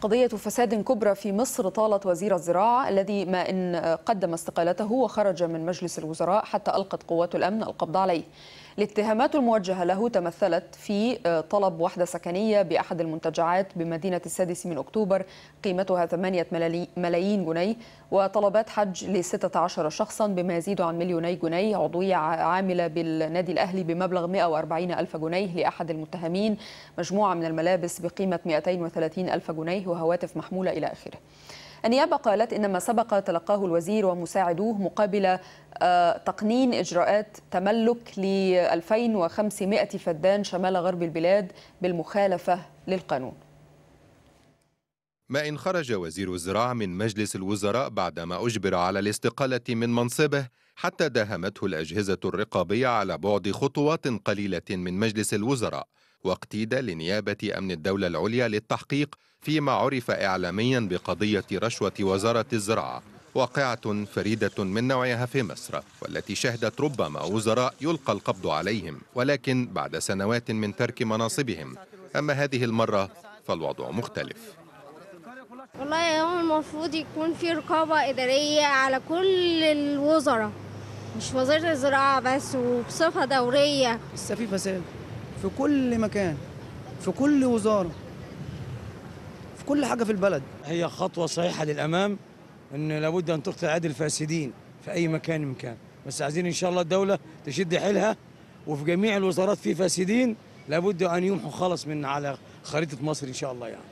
قضية فساد كبرى في مصر طالت وزير الزراعة الذي ما إن قدم استقالته وخرج من مجلس الوزراء حتى ألقت قوات الأمن القبض عليه الاتهامات الموجهة له تمثلت في آه، طلب وحدة سكنية بأحد المنتجعات بمدينة السادس من أكتوبر قيمتها 8 ملايين جنيه وطلبات حج ل 16 شخصا بما يزيد عن مليوني جنيه عضوية عاملة بالنادي الأهلي بمبلغ 140 ألف جنيه لأحد المتهمين مجموعة من الملابس بقيمة 230 ألف جنيه وهواتف محمولة إلى آخره النيابة قالت إن ما سبق تلقاه الوزير ومساعدوه مقابل آه، تقنين إجراءات تملك ل 2500 فدان شمال غرب البلاد بالمخالفة للقانون ما إن خرج وزير الزراعة من مجلس الوزراء بعدما أجبر على الاستقالة من منصبه حتى داهمته الأجهزة الرقابية على بعد خطوات قليلة من مجلس الوزراء واقتيد لنيابة أمن الدولة العليا للتحقيق فيما عرف إعلاميا بقضية رشوة وزارة الزراعة واقعة فريدة من نوعها في مصر والتي شهدت ربما وزراء يلقى القبض عليهم ولكن بعد سنوات من ترك مناصبهم أما هذه المرة فالوضع مختلف والله هو المفروض يكون في رقابة إدارية على كل الوزراء مش وزارة الزراعة بس وبصفة دورية لسه في فساد في كل مكان في كل وزارة في كل حاجة في البلد هي خطوة صحيحة للأمام أن لابد أن تقتل عدد الفاسدين في أي مكان كان بس عايزين إن شاء الله الدولة تشد حيلها وفي جميع الوزارات في فاسدين لابد أن يمحوا خلص من على خريطة مصر إن شاء الله يعني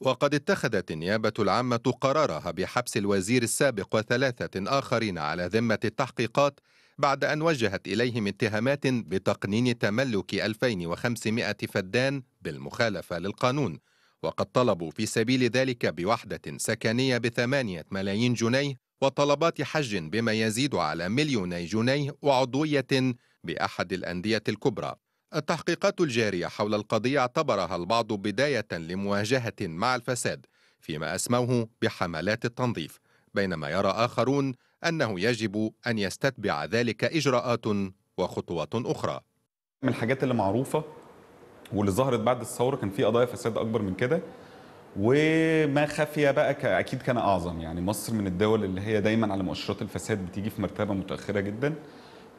وقد اتخذت النيابة العامة قرارها بحبس الوزير السابق وثلاثة آخرين على ذمة التحقيقات بعد أن وجهت إليهم اتهامات بتقنين تملك 2500 فدان بالمخالفة للقانون وقد طلبوا في سبيل ذلك بوحدة سكنية بثمانية ملايين جنيه وطلبات حج بما يزيد على مليوني جنيه وعضوية بأحد الأندية الكبرى التحقيقات الجارية حول القضية اعتبرها البعض بداية لمواجهة مع الفساد فيما أسموه بحملات التنظيف بينما يرى آخرون أنه يجب أن يستتبع ذلك إجراءات وخطوات أخرى من الحاجات اللي معروفة واللي ظهرت بعد الثورة كان في قضايا فساد أكبر من كده وما خفي بقى اكيد كان اعظم يعني مصر من الدول اللي هي دايما على مؤشرات الفساد بتيجي في مرتبه متاخره جدا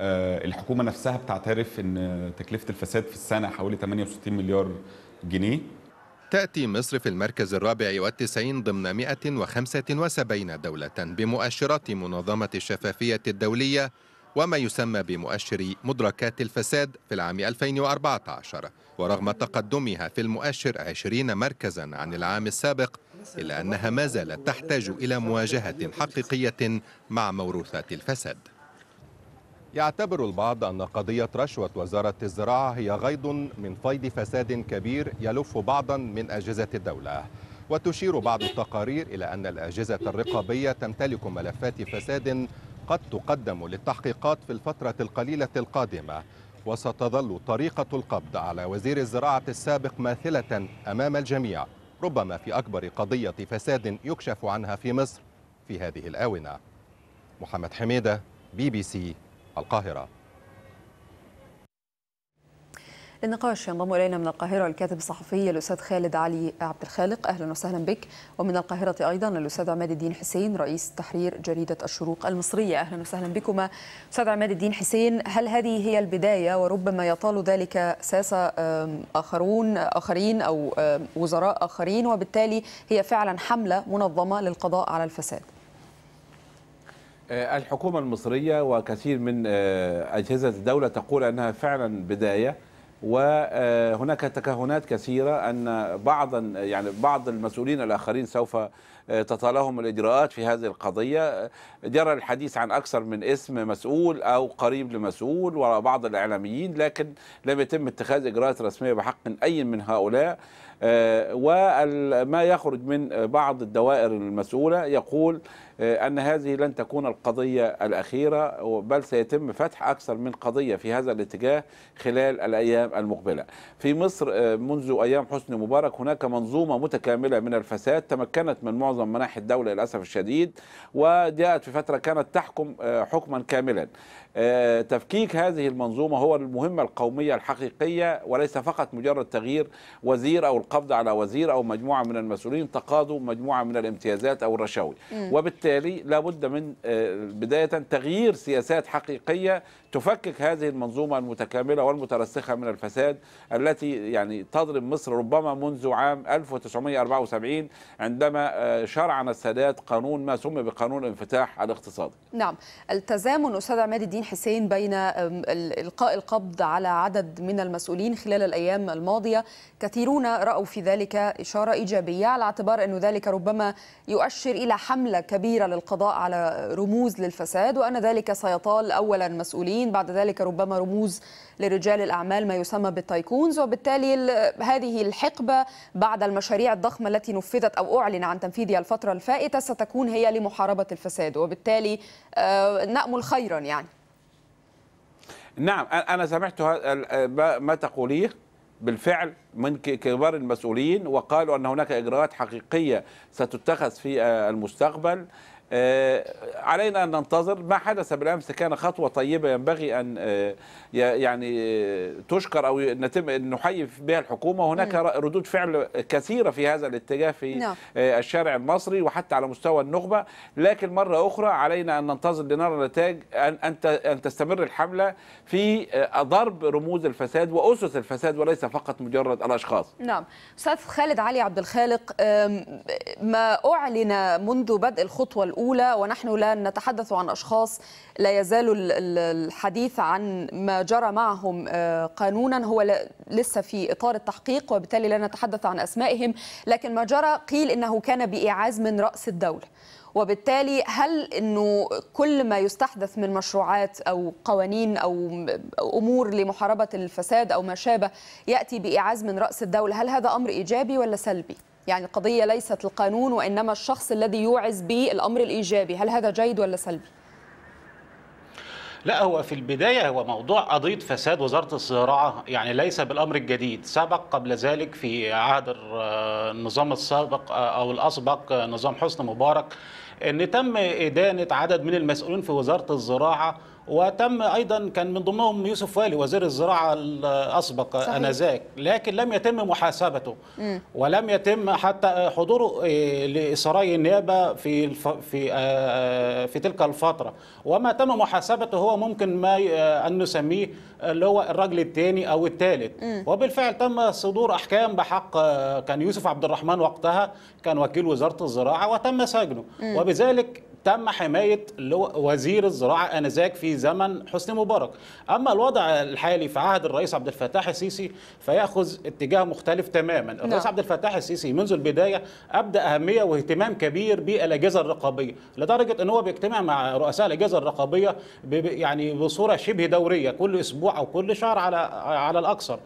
آه، الحكومه نفسها بتعترف ان تكلفه الفساد في السنه حوالي 68 مليار جنيه تأتي مصر في المركز الرابع والتسعين ضمن 175 دولة بمؤشرات منظمة الشفافية الدولية وما يسمى بمؤشر مدركات الفساد في العام 2014 ورغم تقدمها في المؤشر 20 مركزا عن العام السابق إلا أنها ما زالت تحتاج إلى مواجهة حقيقية مع موروثات الفساد يعتبر البعض أن قضية رشوة وزارة الزراعة هي غيض من فيض فساد كبير يلف بعضا من أجهزة الدولة وتشير بعض التقارير إلى أن الأجهزة الرقابية تمتلك ملفات فساد قد تقدم للتحقيقات في الفترة القليلة القادمة وستظل طريقة القبض على وزير الزراعة السابق ماثلة أمام الجميع ربما في أكبر قضية فساد يكشف عنها في مصر في هذه الآونة محمد حميدة بي بي سي القاهرة للنقاش ينضم الينا من القاهره الكاتب الصحفي الاستاذ خالد علي عبد الخالق اهلا وسهلا بك ومن القاهره ايضا الاستاذ عماد الدين حسين رئيس تحرير جريده الشروق المصريه اهلا وسهلا بكما استاذ عماد الدين حسين هل هذه هي البدايه وربما يطال ذلك ساسه اخرون اخرين او وزراء اخرين وبالتالي هي فعلا حمله منظمه للقضاء على الفساد آه، الحكومة المصرية وكثير من آه، أجهزة الدولة تقول أنها فعلا بداية وهناك تكهنات كثيرة أن بعض يعني بعض المسؤولين الآخرين سوف آه، تطالهم الإجراءات في هذه القضية جرى الحديث عن أكثر من اسم مسؤول أو قريب لمسؤول وراء بعض الإعلاميين لكن لم يتم اتخاذ إجراءات رسمية بحق أي من هؤلاء وما يخرج من بعض الدوائر المسؤولة يقول آه، أن هذه لن تكون القضية الأخيرة بل سيتم فتح أكثر من قضية في هذا الاتجاه خلال الأيام المقبلة في مصر آه، منذ أيام حسني مبارك هناك منظومة متكاملة من الفساد تمكنت من معظم مناحي الدولة للأسف الشديد وجاءت في فترة كانت تحكم آه، حكما كاملا آه، تفكيك هذه المنظومة هو المهمة القومية الحقيقية وليس فقط مجرد تغيير وزير أو القبض على وزير أو مجموعة من المسؤولين تقاضوا مجموعة من الامتيازات أو الرشاوي وبالتالي لابد من آه، بداية تغيير سياسات حقيقية تفكك هذه المنظومة المتكاملة والمترسخة من الفساد التي يعني تضرب مصر ربما منذ عام 1974 عندما آه، شرعنا السادات قانون ما سمي بقانون الانفتاح الاقتصادي نعم التزامن أستاذ عماد الدين حسين بين إلقاء القبض على عدد من المسؤولين خلال الأيام الماضية كثيرون رأوا في ذلك إشارة إيجابية على اعتبار أن ذلك ربما يؤشر إلى حملة كبيرة للقضاء على رموز للفساد وأن ذلك سيطال أولا مسؤولين المسلمين بعد ذلك ربما رموز لرجال الأعمال ما يسمى بالتايكونز وبالتالي هذه الحقبة بعد المشاريع الضخمة التي نفذت أو أعلن عن تنفيذها الفترة الفائتة ستكون هي لمحاربة الفساد وبالتالي آه، نأمل خيرا يعني نعم أنا سمعت ما تقوليه بالفعل من كبار المسؤولين وقالوا ان هناك اجراءات حقيقيه ستتخذ في آه، المستقبل آه، علينا أن ننتظر ما حدث بالأمس كان خطوة طيبة ينبغي أن آه، يعني آه، تشكر أو نتم نحيي بها الحكومة هناك ردود فعل كثيرة في هذا الاتجاه في نعم. الشارع المصري وحتى على مستوى النخبة لكن مرة أخرى علينا أن ننتظر لنرى نتاج أن أن تستمر الحملة في ضرب رموز الفساد وأسس الفساد وليس فقط مجرد الأشخاص نعم أستاذ خالد علي عبد الخالق ما أعلن منذ بدء الخطوة الأولى الأولى ونحن لا نتحدث عن أشخاص لا يزال الحديث عن ما جرى معهم آه، قانونا هو لسه في إطار التحقيق وبالتالي لا نتحدث عن أسمائهم لكن ما جرى قيل إنه كان بإعاز من رأس الدولة وبالتالي هل انه كل ما يستحدث من مشروعات او قوانين او امور لمحاربه الفساد او ما شابه ياتي باعاز من راس الدوله هل هذا امر ايجابي ولا سلبي يعني القضية ليست القانون وإنما الشخص الذي يوعز بالأمر الإيجابي هل هذا جيد ولا سلبي؟ لا هو في البداية هو موضوع قضية فساد وزارة الزراعة يعني ليس بالأمر الجديد سبق قبل ذلك في عهد النظام السابق أو الأسبق نظام حسني مبارك أن تم إدانة عدد من المسؤولين في وزارة الزراعة وتم ايضا كان من ضمنهم يوسف والي وزير الزراعه الاسبق صحيح. انذاك لكن لم يتم محاسبته م. ولم يتم حتى حضوره آه، لسراي النيابه في في آه، آه، في تلك الفتره وما تم محاسبته هو ممكن ما ان نسميه اللي هو الرجل الثاني او الثالث وبالفعل تم صدور احكام بحق كان يوسف عبد الرحمن وقتها كان وكيل وزاره الزراعه وتم سجنه وبذلك تم حمايه وزير الزراعه انذاك في زمن حسني مبارك اما الوضع الحالي في عهد الرئيس عبد الفتاح السيسي فياخذ اتجاه مختلف تماما نعم. الرئيس عبد الفتاح السيسي منذ البدايه ابدى اهميه واهتمام كبير بالاجهزه الرقابيه لدرجه ان هو بيجتمع مع رؤساء الاجهزه الرقابيه يعني بصوره شبه دوريه كل اسبوع او كل شهر على على الاكثر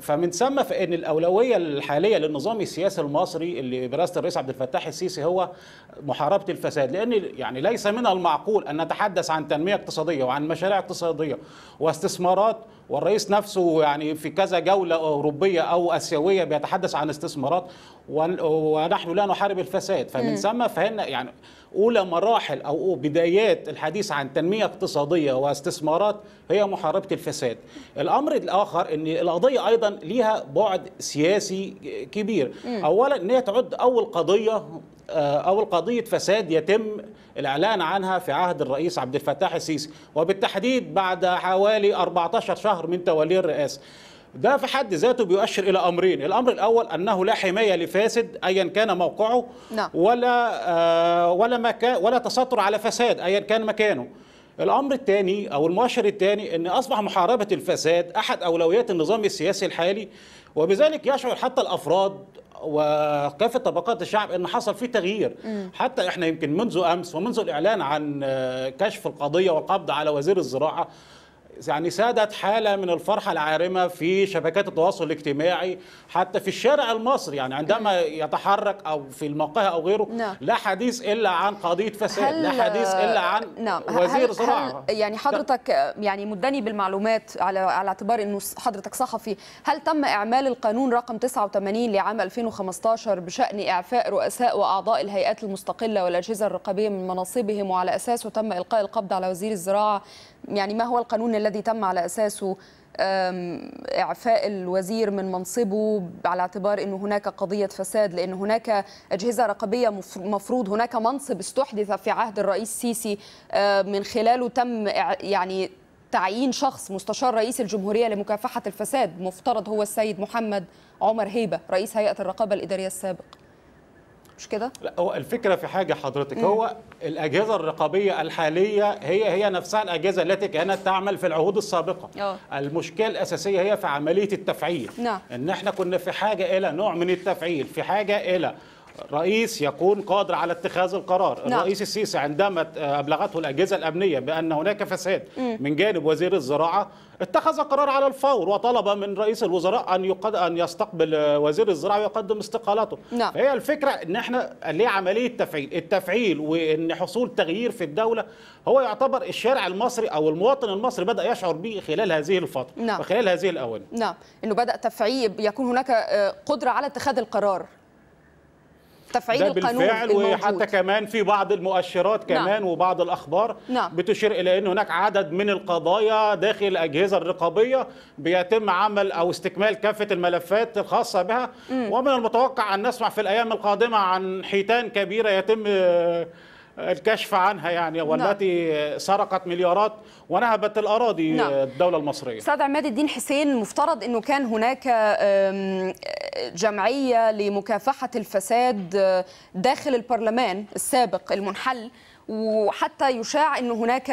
فمن ثم فان الاولويه الحاليه للنظام السياسي المصري اللي برئاسه الرئيس عبد الفتاح السيسي هو محاربه الفساد لان يعني ليس من المعقول ان نتحدث عن تنميه اقتصاديه وعن مشاريع اقتصاديه واستثمارات والرئيس نفسه يعني في كذا جولة أوروبية أو آسيوية بيتحدث عن استثمارات ونحن لا نحارب الفساد فمن ثم فهنا يعني أولى مراحل أو بدايات الحديث عن تنمية اقتصادية واستثمارات هي محاربة الفساد الأمر الآخر أن القضية أيضا ليها بعد سياسي كبير أولا أنها هي تعد أول قضية آه، أو قضية فساد يتم الإعلان عنها في عهد الرئيس عبد الفتاح السيسي وبالتحديد بعد حوالي 14 شهر من تولي الرئاسة ده في حد ذاته بيؤشر الى امرين الامر الاول انه لا حمايه لفاسد ايا كان موقعه نعم. ولا آه، ولا مكان ولا تستر على فساد ايا كان مكانه الامر الثاني او المؤشر الثاني ان اصبح محاربه الفساد احد اولويات النظام السياسي الحالي وبذلك يشعر حتى الافراد وكافه طبقات الشعب ان حصل فيه تغيير م. حتى احنا يمكن منذ امس ومنذ الاعلان عن آه، كشف القضيه والقبض على وزير الزراعه يعني سادت حالة من الفرحة العارمة في شبكات التواصل الاجتماعي حتى في الشارع المصري يعني عندما يتحرك أو في المقاهي أو غيره نعم. لا حديث إلا عن قضية فساد هل... لا حديث إلا عن نعم. وزير زراعة هل... يعني حضرتك يعني مدني بالمعلومات على على اعتبار أنه حضرتك صحفي هل تم إعمال القانون رقم 89 لعام 2015 بشأن إعفاء رؤساء وأعضاء الهيئات المستقلة والأجهزة الرقابية من مناصبهم وعلى أساسه تم إلقاء القبض على وزير الزراعة يعني ما هو القانون الذي تم على أساسه اعفاء الوزير من منصبه على اعتبار انه هناك قضيه فساد لان هناك اجهزه رقابيه مفروض هناك منصب استحدث في عهد الرئيس السيسي من خلاله تم يعني تعيين شخص مستشار رئيس الجمهوريه لمكافحه الفساد مفترض هو السيد محمد عمر هيبه رئيس هيئه الرقابه الاداريه السابق مش كده؟ لا هو الفكره في حاجه حضرتك هو الاجهزه الرقابيه الحاليه هي هي نفسها الاجهزه التي كانت تعمل في العهود السابقه أوه. المشكله الاساسيه هي في عمليه التفعيل نعم. ان احنا كنا في حاجه الى نوع من التفعيل في حاجه الى رئيس يكون قادر على اتخاذ القرار نعم. الرئيس السيسي عندما آه، أبلغته الأجهزة الأمنية بأن هناك فساد م. من جانب وزير الزراعة اتخذ قرار على الفور وطلب من رئيس الوزراء أن يقد... أن يستقبل آه، وزير الزراعة ويقدم استقالته نعم. فهي الفكرة أن احنا ليه عملية تفعيل التفعيل وأن حصول تغيير في الدولة هو يعتبر الشارع المصري أو المواطن المصري بدأ يشعر به خلال هذه الفترة نعم. وخلال هذه الأواني نعم أنه بدأ تفعيل يكون هناك آه، قدرة على اتخاذ القرار تفعيل ده بالفعل القانون وحتى كمان في بعض المؤشرات نعم. كمان نعم. وبعض الاخبار نعم. بتشير الى ان هناك عدد من القضايا داخل الاجهزه الرقابيه بيتم عمل او استكمال كافه الملفات الخاصه بها مم. ومن المتوقع ان نسمع في الايام القادمه عن حيتان كبيره يتم الكشف عنها يعني نعم. والتي نعم. سرقت مليارات ونهبت الأراضي نعم. الدولة المصرية أستاذ عماد الدين حسين مفترض أنه كان هناك جمعية لمكافحة الفساد داخل البرلمان السابق المنحل وحتى يشاع أن هناك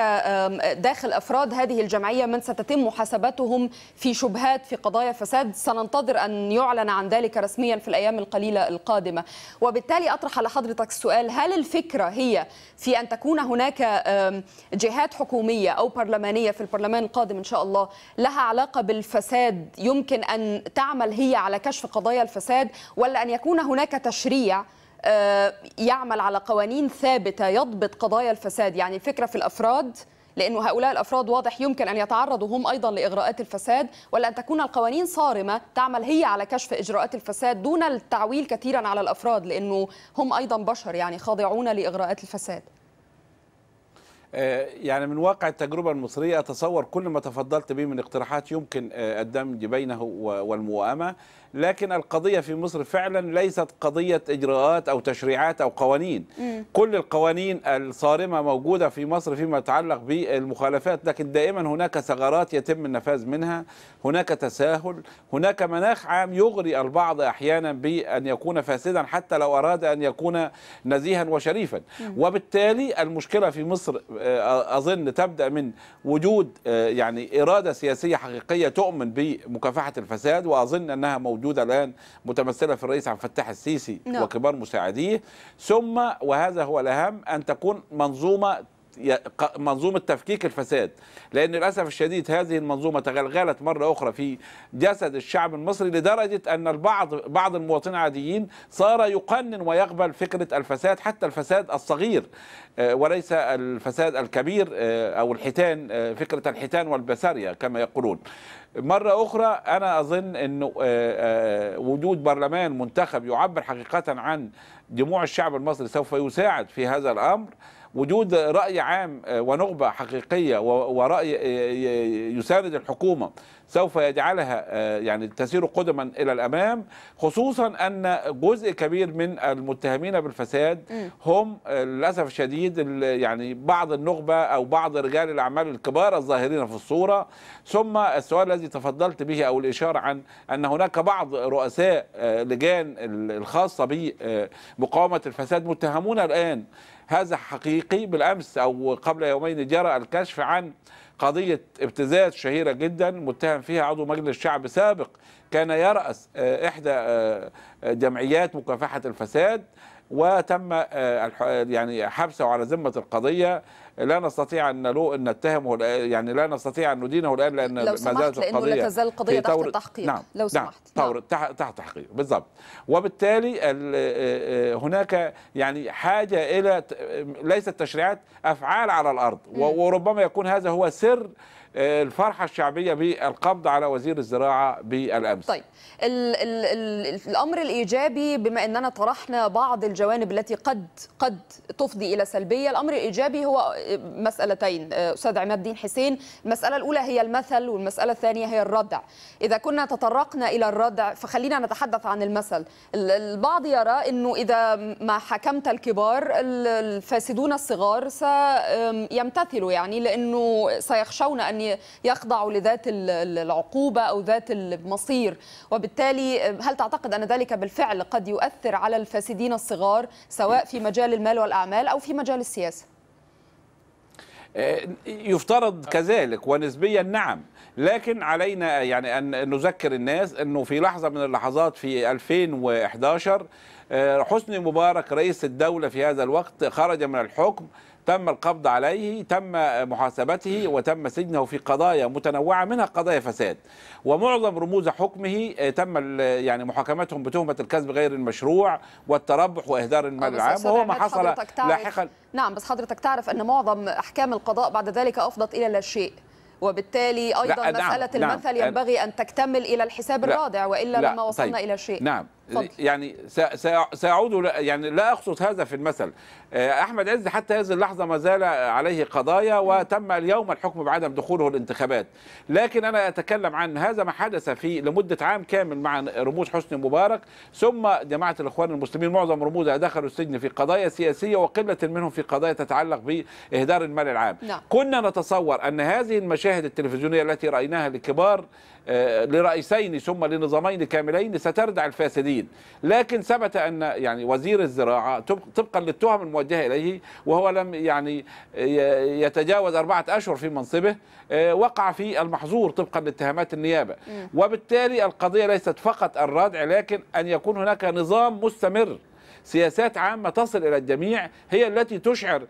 داخل أفراد هذه الجمعية من ستتم محاسبتهم في شبهات في قضايا فساد سننتظر أن يعلن عن ذلك رسميا في الأيام القليلة القادمة وبالتالي أطرح على حضرتك السؤال هل الفكرة هي في أن تكون هناك جهات حكومية أو برلمانية في البرلمان القادم إن شاء الله لها علاقة بالفساد يمكن أن تعمل هي على كشف قضايا الفساد ولا أن يكون هناك تشريع يعمل على قوانين ثابته يضبط قضايا الفساد يعني الفكره في الافراد لانه هؤلاء الافراد واضح يمكن ان يتعرضوا هم ايضا لاغراءات الفساد ولا ان تكون القوانين صارمه تعمل هي على كشف اجراءات الفساد دون التعويل كثيرا على الافراد لانه هم ايضا بشر يعني خاضعون لاغراءات الفساد آه، يعني من واقع التجربة المصرية أتصور كل ما تفضلت به من اقتراحات يمكن آه، الدمج بينه والموائمة لكن القضية في مصر فعلا ليست قضية إجراءات أو تشريعات أو قوانين م. كل القوانين الصارمة موجودة في مصر فيما يتعلق بالمخالفات لكن دائما هناك ثغرات يتم النفاذ منها هناك تساهل هناك مناخ عام يغري البعض أحيانا بأن يكون فاسدا حتى لو أراد أن يكون نزيها وشريفا م. وبالتالي المشكلة في مصر آه، أظن تبدأ من وجود آه، يعني إرادة سياسية حقيقية تؤمن بمكافحة الفساد وأظن أنها موجودة موجوده الان متمثله في الرئيس عبد الفتاح السيسي نعم. وكبار مساعديه ثم وهذا هو الاهم ان تكون منظومه منظومة تفكيك الفساد لأن للأسف الشديد هذه المنظومة تغلغلت مرة أخرى في جسد الشعب المصري لدرجة أن البعض بعض المواطنين العاديين صار يقنن ويقبل فكرة الفساد حتى الفساد الصغير آه، وليس الفساد الكبير آه، أو الحيتان آه، فكرة الحيتان والبسارية كما يقولون مرة أخرى أنا أظن أن آه، آه، وجود برلمان منتخب يعبر حقيقة عن دموع الشعب المصري سوف يساعد في هذا الأمر وجود رأي عام آه، ونخبة حقيقية ورأي يساند الحكومة سوف يجعلها آه، يعني تسير قدما الى الامام خصوصا ان جزء كبير من المتهمين بالفساد هم آه، للاسف الشديد يعني بعض النخبه او بعض رجال الاعمال الكبار الظاهرين في الصوره ثم السؤال الذي تفضلت به او الاشاره عن ان هناك بعض رؤساء آه، لجان الخاصه بمقاومه الفساد متهمون الان هذا حقيقي بالأمس أو قبل يومين جرى الكشف عن قضية ابتزاز شهيرة جدا متهم فيها عضو مجلس شعب سابق كان يرأس آه، إحدى آه، آه، جمعيات مكافحة الفساد وتم آه، يعني حبسه على ذمه القضيه لا نستطيع ان له ان نتهمه يعني لا نستطيع ان ندينه الان لان ما زالت القضيه لا تزال القضيه نعم، نعم، نعم. تحت التحقيق تحقيق نعم لو سمحت نعم. طور نعم. تحت تحقيق بالضبط وبالتالي آه، آه، هناك يعني حاجه الى ليست تشريعات افعال على الارض وربما يكون هذا هو سر الفرحة الشعبية بالقبض على وزير الزراعة بالأمس طيب ال ال ال الأمر الإيجابي بما أننا طرحنا بعض الجوانب التي قد قد تفضي إلى سلبية الأمر الإيجابي هو مسألتين أستاذ عماد الدين حسين المسألة الأولى هي المثل والمسألة الثانية هي الردع إذا كنا تطرقنا إلى الردع فخلينا نتحدث عن المثل البعض يرى أنه إذا ما حكمت الكبار الفاسدون الصغار سيمتثلوا يعني لأنه سيخشون أن يعني يخضع لذات العقوبة أو ذات المصير وبالتالي هل تعتقد أن ذلك بالفعل قد يؤثر على الفاسدين الصغار سواء في مجال المال والأعمال أو في مجال السياسة؟ آه، يفترض كذلك ونسبيا نعم لكن علينا يعني ان نذكر الناس انه في لحظه من اللحظات في 2011 آه، حسني مبارك رئيس الدوله في هذا الوقت خرج من الحكم تم القبض عليه تم محاسبته وتم سجنه في قضايا متنوعة منها قضايا فساد ومعظم رموز حكمه آه، تم يعني محاكمتهم بتهمة الكسب غير المشروع والتربح وإهدار المال آه، العام وهو ما حصل لاحقا نعم بس حضرتك تعرف أن معظم أحكام القضاء بعد ذلك أفضت إلى لا شيء وبالتالي ايضا نعم، مساله نعم المثل نعم ينبغي ان تكتمل الى الحساب الرادع والا لما وصلنا طيب الى شيء نعم يعني سيعود يعني لا اقصد هذا في المثل آه، احمد عز حتى هذه اللحظه ما زال عليه قضايا وتم اليوم الحكم بعدم دخوله الانتخابات لكن انا اتكلم عن هذا ما حدث في لمده عام كامل مع رموز حسني مبارك ثم جماعه الاخوان المسلمين معظم رموزها دخلوا السجن في قضايا سياسيه وقله منهم في قضايا تتعلق باهدار المال العام نعم. كنا نتصور ان هذه المشاهد التلفزيونيه التي رايناها لكبار آه، لرئيسين ثم لنظامين كاملين ستردع الفاسدين لكن ثبت أن يعني وزير الزراعة طبقا للتهم الموجهة إليه وهو لم يعني يتجاوز أربعة أشهر في منصبه آه، وقع في المحظور طبقا لاتهامات النيابة وبالتالي القضية ليست فقط الردع لكن أن يكون هناك نظام مستمر سياسات عامة تصل إلى الجميع هي التي تشعر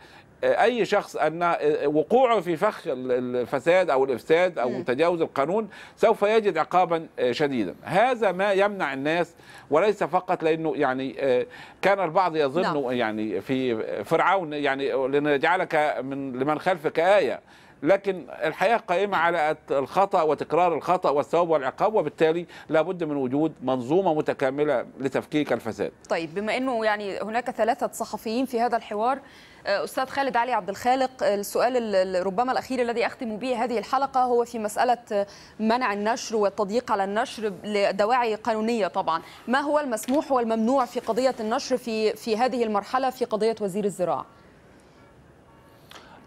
اي شخص ان وقوعه في فخ الفساد او الافساد او تجاوز القانون سوف يجد عقابا آه، شديدا هذا ما يمنع الناس وليس فقط لانه يعني آه، كان البعض يظن نعم. يعني في فرعون يعني لنجعلك من لمن خلفك ايه لكن الحياه قائمه على الخطا وتكرار الخطا والثواب والعقاب وبالتالي لابد من وجود منظومه متكامله لتفكيك الفساد. طيب بما انه يعني هناك ثلاثه صحفيين في هذا الحوار آه، استاذ خالد علي عبد الخالق آه، السؤال ربما الاخير الذي اختم به هذه الحلقه هو في مساله آه، منع النشر والتضييق على النشر لدواعي قانونيه طبعا ما هو المسموح والممنوع في قضيه النشر في في هذه المرحله في قضيه وزير الزراعه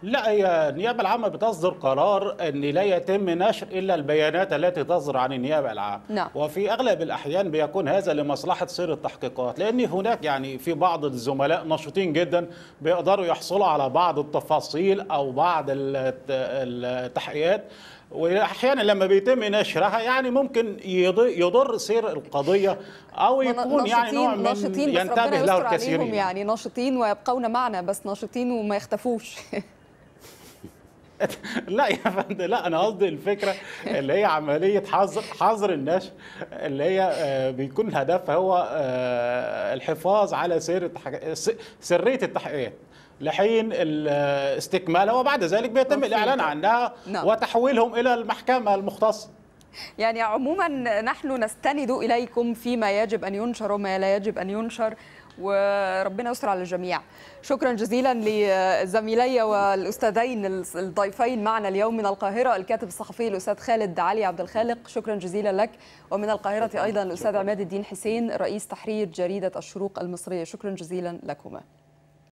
لا هي النيابه العامه بتصدر قرار ان لا يتم نشر الا البيانات التي تصدر عن النيابه العامه نعم. وفي اغلب الاحيان بيكون هذا لمصلحه سير التحقيقات لان هناك يعني في بعض الزملاء نشطين جدا بيقدروا يحصلوا على بعض التفاصيل او بعض التحقيقات واحيانا لما بيتم نشرها يعني ممكن يضر سير القضيه او يكون يعني نوع من ينتبه له الكثيرين يعني ناشطين ويبقون معنا بس ناشطين وما يختفوش لا يا فندم لا انا قصدي الفكره اللي هي عمليه حظر حظر النشر اللي هي آه، بيكون هدفها هو آه، الحفاظ على سر سريه التحقيقات لحين استكمالها وبعد ذلك بيتم الاعلان عنها نعم. وتحويلهم الى المحكمه المختصه يعني عموما نحن نستند اليكم فيما يجب ان ينشر وما لا يجب ان ينشر وربنا يستر على الجميع شكرا جزيلا لزميلي والاستاذين الضيفين معنا اليوم من القاهره الكاتب الصحفي الاستاذ خالد علي عبد الخالق شكرا جزيلا لك ومن القاهره ايضا الاستاذ عماد الدين حسين رئيس تحرير جريده الشروق المصريه شكرا جزيلا لكما